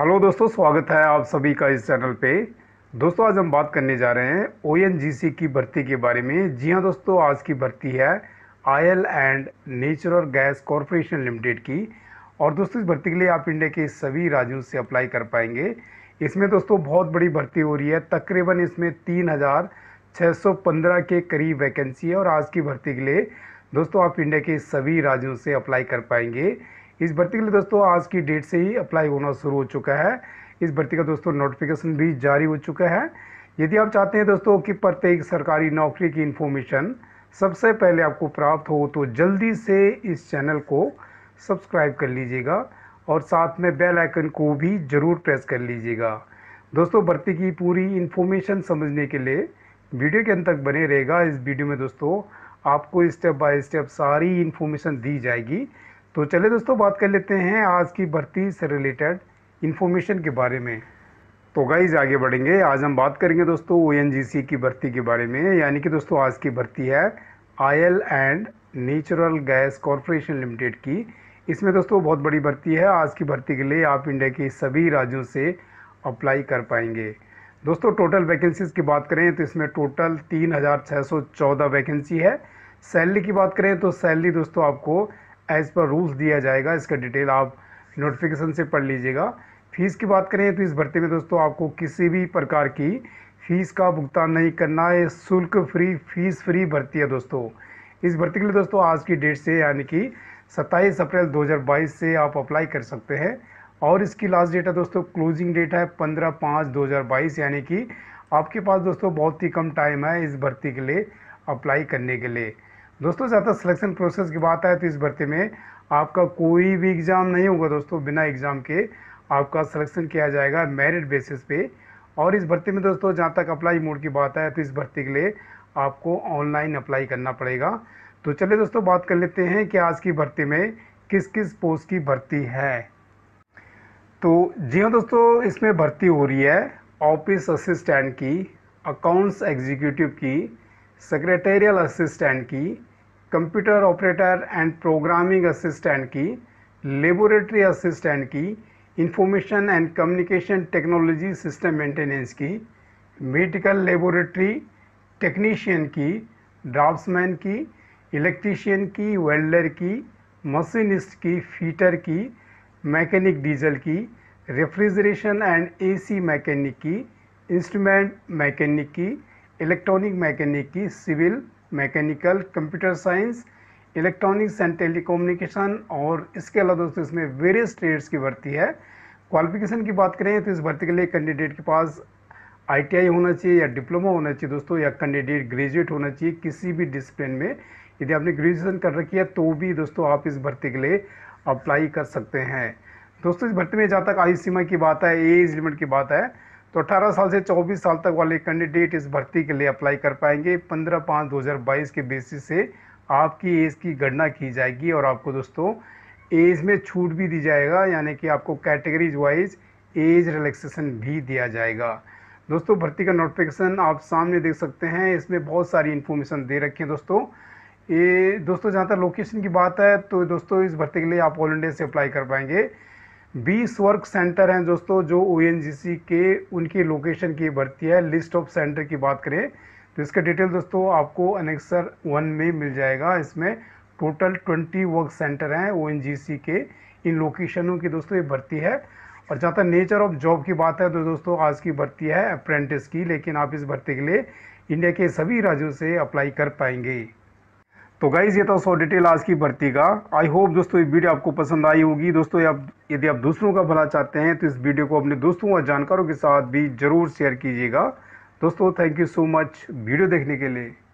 hello दोस्तों स्वागत है आप सभी का इस चैनल पे दोस्तों आज हम बात करने जा रहे हैं ओ की भर्ती के बारे में जी हाँ दोस्तों आज की भर्ती है oil and natural gas corporation limited की और दोस्तों इस भर्ती के लिए आप इंडिया के सभी राज्यों से अप्लाई कर पाएंगे इसमें दोस्तों बहुत बड़ी भर्ती हो रही है तकरीबन इसमें तीन के करीब वैकेंसी है और आज की भर्ती के लिए दोस्तों आप इंडिया के सभी राज्यों से अप्लाई कर पाएंगे इस भर्ती के लिए दोस्तों आज की डेट से ही अप्लाई होना शुरू हो चुका है इस भर्ती का दोस्तों नोटिफिकेशन भी जारी हो चुका है यदि आप चाहते हैं दोस्तों कि प्रत्येक सरकारी नौकरी की इन्फॉर्मेशन सबसे पहले आपको प्राप्त हो तो जल्दी से इस चैनल को सब्सक्राइब कर लीजिएगा और साथ में बेल आइकन को भी ज़रूर प्रेस कर लीजिएगा दोस्तों भर्ती की पूरी इन्फॉर्मेशन समझने के लिए वीडियो के अंत तक बने रहेगा इस वीडियो में दोस्तों आपको स्टेप बाय स्टेप सारी इन्फॉर्मेशन दी जाएगी तो चले दोस्तों बात कर लेते हैं आज की भर्ती से रिलेटेड इन्फॉर्मेशन के बारे में तो गाइज आगे बढ़ेंगे आज हम बात करेंगे दोस्तों ओ की भर्ती के बारे में यानी कि दोस्तों आज की भर्ती है oil and natural gas corporation limited की इसमें दोस्तों बहुत बड़ी भर्ती है आज की भर्ती के लिए आप इंडिया के सभी राज्यों से अप्लाई कर पाएंगे दोस्तों टोटल वैकेंसीज़ की बात करें तो इसमें टोटल तीन हज़ार छः सौ चौदह वैकेंसी है सैलरी की बात करें तो सैलरी दोस्तों आपको एज़ पर रूल्स दिया जाएगा इसका डिटेल आप नोटिफिकेशन से पढ़ लीजिएगा फ़ीस की बात करें तो इस भर्ती में दोस्तों आपको किसी भी प्रकार की फ़ीस का भुगतान नहीं करना है शुल्क फ्री फीस फ्री भर्ती है दोस्तों इस भर्ती के लिए दोस्तों आज की डेट से यानी कि 27 अप्रैल 2022 से आप अप्लाई कर सकते हैं और इसकी लास्ट डेट है दोस्तों क्लोजिंग डेट है 15 पाँच 2022 यानी कि आपके पास दोस्तों बहुत ही कम टाइम है इस भर्ती के लिए अप्लाई करने के लिए दोस्तों ज़्यादा सिलेक्शन प्रोसेस की बात आए तो इस भर्ती में आपका कोई भी एग्ज़ाम नहीं होगा दोस्तों बिना एग्ज़ाम के आपका सिलेक्शन किया जाएगा मेरिट बेसिस पे और इस भर्ती में दोस्तों जहाँ तक अप्लाई मोड की बात है तो इस भर्ती के लिए आपको ऑनलाइन अप्लाई करना पड़ेगा तो चलिए दोस्तों बात कर लेते हैं कि आज की भर्ती में किस किस पोस्ट की भर्ती है तो जी हाँ दोस्तों इसमें भर्ती हो रही है ऑफिस असिस्टेंट की अकाउंट्स एग्जीक्यूटिव की सेक्रेटेरियल असिस्टेंट की computer operator and programming assistant की लेबोरेटरी असिस्टेंट की information and communication technology system maintenance की मेडिकल लेबोरेटरी टेक्नीशियन की ड्राफ्ट्समैन की इलेक्ट्रीशियन की वेल्डर की मशीनिस्ट की फीटर की मैकेनिक डीजल की रेफ्रिजरेशन एंड एसी मैकेनिक की इंस्ट्रूमेंट मैकेनिक की इलेक्ट्रॉनिक मैकेनिक की civil mechanical computer science electronics and tele और इसके अलावा दोस्तों इसमें वेरियस ट्रेड्स की भर्ती है क्वालिफिकेशन की बात करें तो इस भर्ती के लिए कैंडिडेट के पास आईटीआई होना चाहिए या डिप्लोमा होना चाहिए दोस्तों या कैंडिडेट ग्रेजुएट होना चाहिए किसी भी डिसिप्लिन में यदि आपने ग्रेजुएशन कर रखी है तो भी दोस्तों आप इस भर्ती के लिए अप्लाई कर सकते हैं दोस्तों इस भर्ती में जहाँ तक आयु सीमा की बात है एज लिमिट की बात है तो 18 साल से 24 साल तक वाले कैंडिडेट इस भर्ती के लिए अप्लाई कर पाएंगे 15 पाँच 2022 के बेसिस से आपकी एज की गणना की जाएगी और आपको दोस्तों एज में छूट भी दी जाएगा यानी कि आपको कैटेगरीज वाइज एज रिलैक्सेशन भी दिया जाएगा दोस्तों भर्ती का नोटिफिकेशन आप सामने देख सकते हैं इसमें बहुत सारी इन्फॉर्मेशन दे रखी है दोस्तों ये दोस्तों जहाँ तक लोकेशन की बात है तो दोस्तों इस भर्ती के लिए आप ऑल इंडिया से अप्लाई कर पाएंगे बीस वर्क सेंटर हैं दोस्तों जो ओ के उनकी लोकेशन की भर्ती है लिस्ट ऑफ सेंटर की बात करें तो इसका डिटेल दोस्तों आपको अनेक्सर वन में मिल जाएगा इसमें टोटल ट्वेंटी वर्क सेंटर हैं ओ के इन लोकेशनों की दोस्तों ये भर्ती है और जहाँ तक नेचर ऑफ जॉब की बात है तो दोस्तों आज की भर्ती है अप्रेंटिस की लेकिन आप इस भर्ती के लिए इंडिया के सभी राज्यों से अप्लाई कर पाएंगे तो गाइज़ ये था सौ डिटेल आज की भर्ती का आई होप दोस्तों ये वीडियो आपको पसंद आई होगी दोस्तों आप यदि आप दूसरों का भला चाहते हैं तो इस वीडियो को अपने दोस्तों और जानकारों के साथ भी ज़रूर शेयर कीजिएगा दोस्तों thank you so much video देखने के लिए